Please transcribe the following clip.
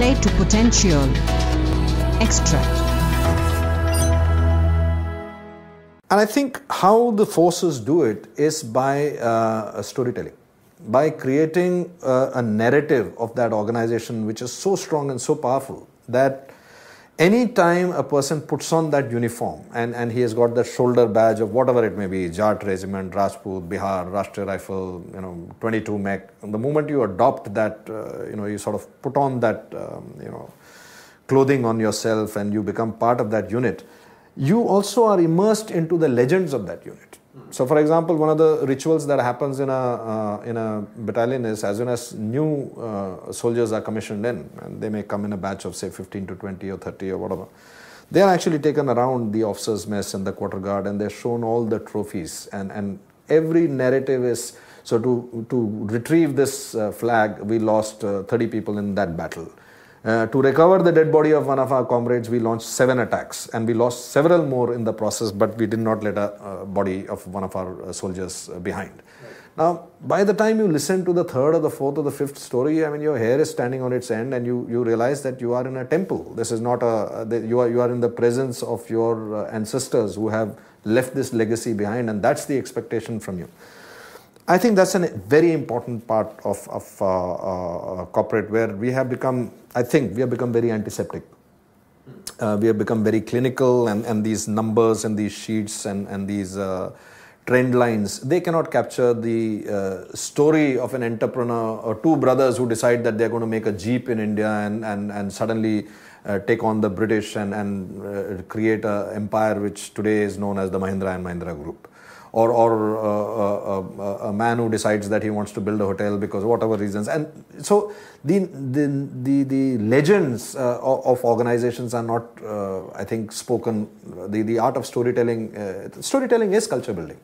play to potential. Extract. And I think how the forces do it is by uh, storytelling, by creating uh, a narrative of that organization which is so strong and so powerful that anytime a person puts on that uniform and, and he has got that shoulder badge of whatever it may be, Jat Regiment, Rajput, Bihar, Rashtriya Rifle, you know, 22 Mech, and the moment you adopt that, uh, you know, you sort of put on that, um, you know, clothing on yourself and you become part of that unit, you also are immersed into the legends of that unit. Hmm. So, for example, one of the rituals that happens in a uh, in a battalion is as soon as new uh, soldiers are commissioned in, and they may come in a batch of say 15 to 20 or 30 or whatever, they are actually taken around the officers' mess and the quarter guard, and they're shown all the trophies. And and every narrative is so to to retrieve this uh, flag, we lost uh, 30 people in that battle uh, to recover the dead body of one of our comrades, we launched seven attacks and we lost several more in the process, but we did not let a uh, body of one of our uh, soldiers uh, behind. Right. Now, by the time you listen to the third or the fourth or the fifth story, I mean, your hair is standing on its end and you, you realize that you are in a temple. This is not a, the, you, are, you are in the presence of your uh, ancestors who have left this legacy behind, and that's the expectation from you. I think that's a very important part of, of uh, uh, uh, corporate where we have become, I think we have become very antiseptic. Uh, we have become very clinical and, and these numbers and these sheets and, and these uh, trend lines, they cannot capture the uh, story of an entrepreneur or two brothers who decide that they're going to make a Jeep in India and, and, and suddenly uh, take on the British and, and uh, create an empire which today is known as the Mahindra and Mahindra Group. Or, or uh, uh, uh, uh a man who decides that he wants to build a hotel because whatever reasons. And so the, the, the, the legends of organizations are not, I think, spoken. The, the art of storytelling, storytelling is culture building.